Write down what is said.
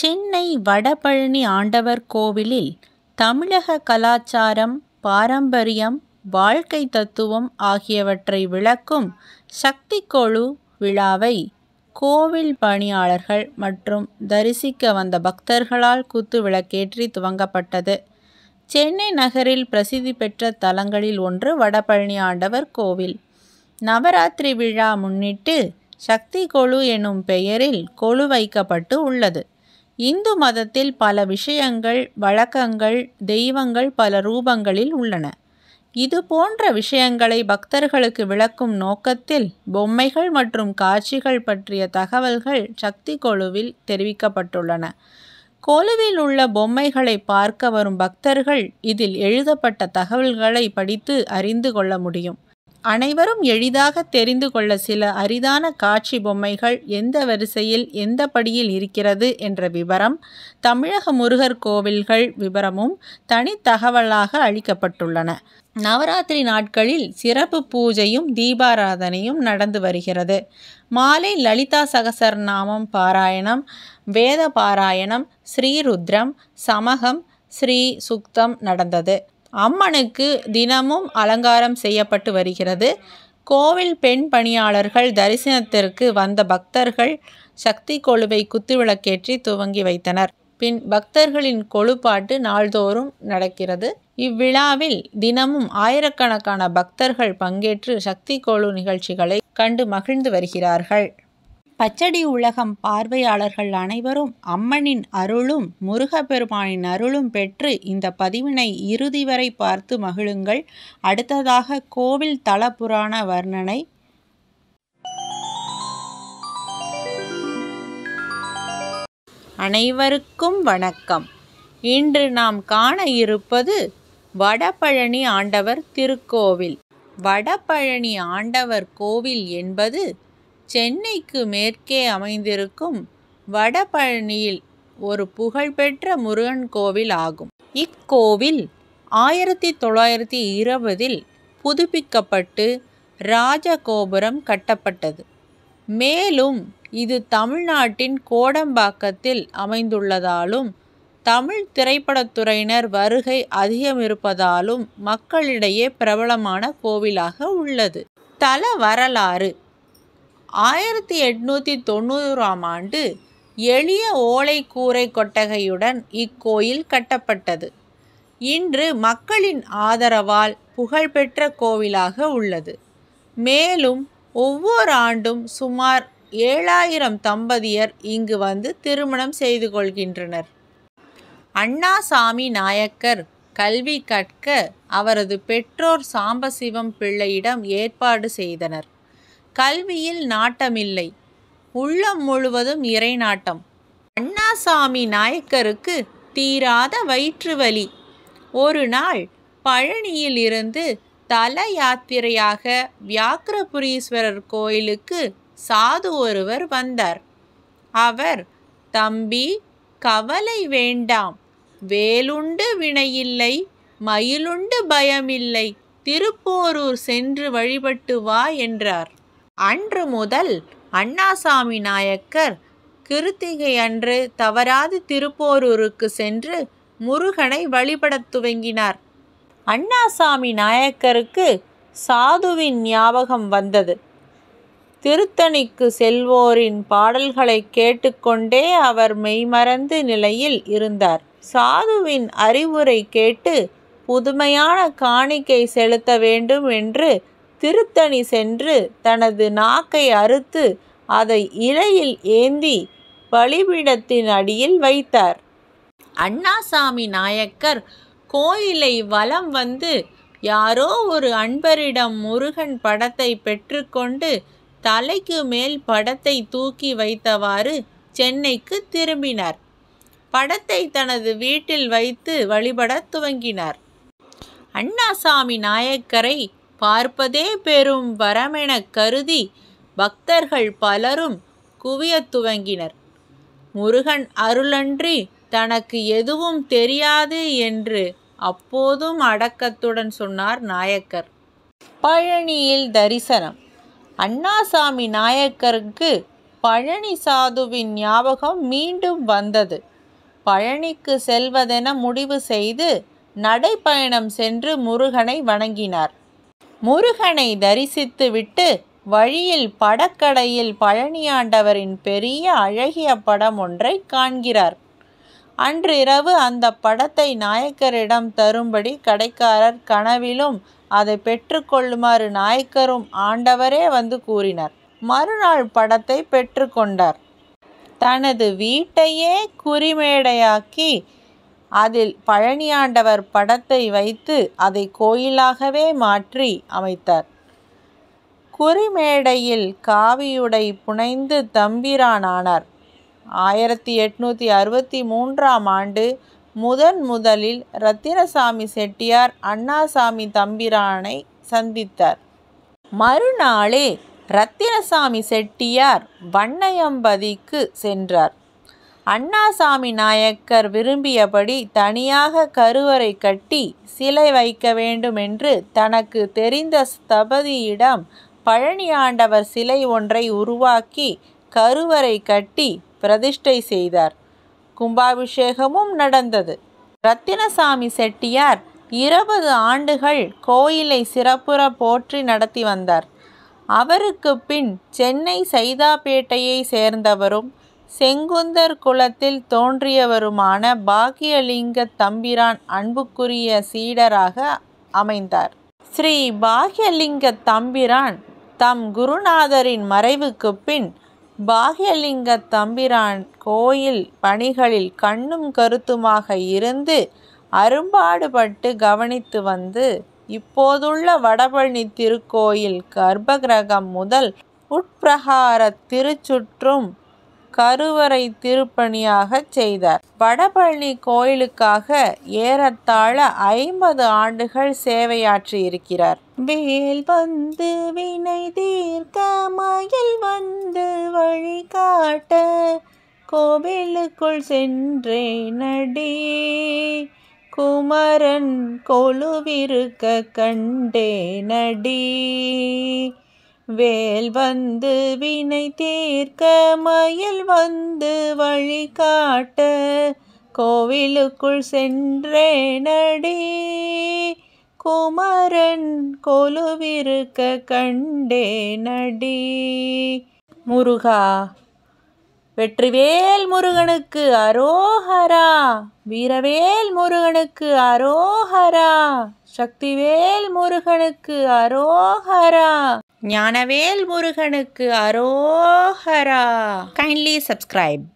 சென்னை வடபழனி ஆண்டவர் கோவிலில் தமிழக கலாச்சாரம் பாரம்பரியம் வாழ்க்கை தத்துவம் ஆகியவற்றை விளக்கும் சக்தி கொழு விழாவை கோவில் பணியாளர்கள் மற்றும் தரிசிக்க வந்த பக்தர்களால் குத்து விளக்கேற்றி துவங்கப்பட்டது சென்னை நகரில் பிரசித்தி பெற்ற தலங்களில் ஒன்று வடபழனி ஆண்டவர் கோவில் நவராத்திரி விழா முன்னிட்டு சக்தி கொழு எனும் பெயரில் கொழு வைக்கப்பட்டு உள்ளது இந்து மதத்தில் பல விஷயங்கள் வழக்கங்கள் தெய்வங்கள் பல ரூபங்களில் உள்ளன இது போன்ற விஷயங்களை பக்தர்களுக்கு விளக்கும் நோக்கத்தில் பொம்மைகள் மற்றும் காட்சிகள் பற்றிய தகவல்கள் சக்தி கொழுவில் தெரிவிக்கப்பட்டுள்ளன கொலுவில் உள்ள பொம்மைகளை பார்க்க வரும் பக்தர்கள் இதில் எழுதப்பட்ட தகவல்களை படித்து அறிந்து கொள்ள முடியும் அனைவரும் எளிதாக தெரிந்து கொள்ள சில அரிதான காட்சி பொம்மைகள் எந்த வரிசையில் எந்த படியில் இருக்கிறது என்ற விவரம் தமிழக முருகர் கோவில்கள் விவரமும் தனித்தகவலாக அளிக்கப்பட்டுள்ளன நவராத்திரி நாட்களில் சிறப்பு பூஜையும் தீபாராதனையும் நடந்து வருகிறது மாலை லலிதா சகசரநாமம் பாராயணம் வேத பாராயணம் ஸ்ரீருத்ரம் சமகம் ஸ்ரீ சுக்தம் நடந்தது அம்மனுக்கு தினமும் அலங்காரம் செய்யப்பட்டு வருகிறது கோவில் பெண் பணியாளர்கள் தரிசனத்திற்கு வந்த பக்தர்கள் சக்தி கொழுவை குத்துவிளக்கேற்றி துவங்கி வைத்தனர் பின் பக்தர்களின் கொழுப்பாட்டு நாள்தோறும் நடக்கிறது இவ்விழாவில் தினமும் ஆயிரக்கணக்கான பக்தர்கள் பங்கேற்று சக்தி கொழு நிகழ்ச்சிகளை கண்டு மகிழ்ந்து வருகிறார்கள் பச்சடி உலகம் பார்வையாளர்கள் அனைவரும் அம்மனின் அருளும் முருகப்பெருமானின் அருளும் பெற்று இந்த பதிவினை இறுதி வரை பார்த்து மகிழுங்கள் அடுத்ததாக கோவில் தல புராண வர்ணனை அனைவருக்கும் வணக்கம் இன்று நாம் காண இருப்பது வடபழனி ஆண்டவர் திருக்கோவில் வடபழனி ஆண்டவர் கோவில் என்பது சென்னைக்கு மேற்கே அமைந்திருக்கும் வடபழனியில் ஒரு புகழ்பெற்ற முருகன் கோவில் ஆகும் இக்கோவில் ஆயிரத்தி தொள்ளாயிரத்தி இருபதில் புதுப்பிக்கப்பட்டு ராஜகோபுரம் கட்டப்பட்டது மேலும் இது தமிழ்நாட்டின் கோடம்பாக்கத்தில் அமைந்துள்ளதாலும் தமிழ் திரைப்படத்துறையினர் வருகை அதிகம் இருப்பதாலும் மக்களிடையே பிரபலமான கோவிலாக உள்ளது தல வரலாறு ஆயிரத்தி எட்நூற்றி தொண்ணூறாம் ஆண்டு எளிய ஓலை கூரை கொட்டகையுடன் இக்கோயில் கட்டப்பட்டது இன்று மக்களின் ஆதரவால் புகழ்பெற்ற கோவிலாக உள்ளது மேலும் ஒவ்வொரு ஆண்டும் சுமார் ஏழாயிரம் தம்பதியர் இங்கு வந்து திருமணம் செய்து கொள்கின்றனர் அண்ணாசாமி நாயக்கர் கல்வி கற்க அவரது பெற்றோர் சாம்பசிவம் பிள்ளையிடம் ஏற்பாடு செய்தனர் கல்வியில் நாட்டமில்லை உள்ளம் முழுவதும் இறை நாட்டம் அண்ணாசாமி நாயக்கருக்கு தீராத வயிற்று வலி ஒரு நாள் பழனியில் இருந்து தல யாத்திரையாக வியாக்கிரபுரீஸ்வரர் கோயிலுக்கு சாது ஒருவர் வந்தார் அவர் தம்பி கவலை வேண்டாம் வேலுண்டு வினையில்லை மயிலுண்டு பயமில்லை திருப்போரூர் சென்று வழிபட்டு வா என்றார் அன்று முதல் அண்ணாசாமி நாயக்கர் கிருத்திகை அன்று தவறாது திருப்போரூருக்கு சென்று முருகனை வழிபடத் துவங்கினார் அண்ணாசாமி நாயக்கருக்கு சாதுவின் ஞாபகம் வந்தது திருத்தணிக்கு செல்வோரின் பாடல்களை கேட்டுக்கொண்டே அவர் மெய்மறந்து நிலையில் இருந்தார் சாதுவின் அறிவுரை கேட்டு புதுமையான காணிக்கை செலுத்த வேண்டும் என்று திருத்தணி சென்று தனது நாக்கை அறுத்து அதை இலையில் ஏந்தி பலிபீடத்தின் அடியில் வைத்தார் அண்ணாசாமி நாயக்கர் கோயிலை வலம் வந்து யாரோ ஒரு அன்பரிடம் முருகன் படத்தை பெற்றுக்கொண்டு தலைக்கு மேல் படத்தை தூக்கி வைத்தவாறு சென்னைக்கு திரும்பினார் படத்தை தனது வீட்டில் வைத்து வழிபடத் துவங்கினார் அண்ணாசாமி நாயக்கரை பார்ப்பதே பெரும் வரமெனக் கருதி பக்தர்கள் பலரும் குவியத் துவங்கினர் முருகன் அருளன்றி தனக்கு எதுவும் தெரியாது என்று அப்போதும் அடக்கத்துடன் சொன்னார் நாயக்கர் பழனியில் தரிசனம் அண்ணாசாமி நாயக்கருக்கு பழனி சாதுவின் ஞாபகம் மீண்டும் வந்தது பழனிக்கு செல்வதென முடிவு செய்து நடைப்பயணம் சென்று முருகனை வணங்கினார் முருகனை தரிசித்துவிட்டு வழியில் படக்கடையில் பழனியாண்டவரின் பெரிய அழகிய படம் ஒன்றை காண்கிறார் அன்றிரவு அந்த படத்தை நாயக்கரிடம் தரும்படி கடைக்காரர் கனவிலும் அதை பெற்றுக்கொள்ளுமாறு நாயக்கரும் ஆண்டவரே வந்து கூறினார் மறுநாள் படத்தை பெற்றுக்கொண்டார் தனது வீட்டையே குறிமேடையாக்கி அதில் பழனியாண்டவர் படத்தை வைத்து அதை கோயிலாகவே மாற்றி அமைத்தார் குறிமேடையில் காவியுடை புனைந்து தம்பிரானானார் ஆயிரத்தி எட்நூற்றி அறுபத்தி மூன்றாம் ஆண்டு முதன் முதலில் ரத்தினசாமி செட்டியார் அண்ணாசாமி தம்பிரானை சந்தித்தார் மறுநாளே ரத்தினசாமி செட்டியார் வண்ணயம்பதிக்கு சென்றார் அண்ணாசாமி நாயக்கர் விரும்பியபடி தனியாக கருவறை கட்டி சிலை வைக்க வேண்டுமென்று தனக்கு தெரிந்த ஸ்தபதியிடம் பழனி ஆண்டவர் சிலை ஒன்றை உருவாக்கி கருவறை கட்டி பிரதிஷ்டை செய்தார் கும்பாபிஷேகமும் நடந்தது ரத்தினசாமி செட்டியார் இருபது ஆண்டுகள் கோயிலை சிறப்புற போற்றி நடத்தி வந்தார் அவருக்கு பின் சென்னை சைதாப்பேட்டையை சேர்ந்தவரும் செங்குந்தர் குலத்தில் தோன்றியவருமான பாகியலிங்க தம்பிரான் அன்புக்குரிய சீடராக அமைந்தார் ஸ்ரீ பாகியலிங்க தம்பிரான் தம் குருநாதரின் மறைவுக்கு பின் பாகியலிங்க தம்பிரான் கோயில் பணிகளில் கண்ணும் கருத்துமாக இருந்து அரும்பாடுபட்டு கவனித்து வந்து இப்போதுள்ள வடபழனி திருக்கோயில் கர்ப்பகிரகம் முதல் உட்பிரகார திருச்சுற்றும் கருவறை திருப்பணியாக செய்தார் வடபழனி கோயிலுக்காக ஏறத்தாழ ஐம்பது ஆண்டுகள் சேவையாற்றி இருக்கிறார் வேல் வந்து வினை தீர்க்க மயில் வந்து வழிகாட்ட கோவிலுக்குள் சென்றே நடி குமரன் கொழுவிருக்க கண்டே நடி வேல் வந்து வினை தீர்க்க மயில் வந்து வழிகாட்ட கோவிலுக்குள் சென்றேனடி குமரன் கொலுவிருக்க கண்டேனடி முருகா வெற்றிவேல் முருகனுக்கு அரோஹரா வீரவேல் முருகனுக்கு அரோஹரா சக்திவேல் முருகனுக்கு அரோஹரா ஞானவேல் முருகனுக்கு அரோஹரா கைண்ட்லி சப்ஸ்கிரைப்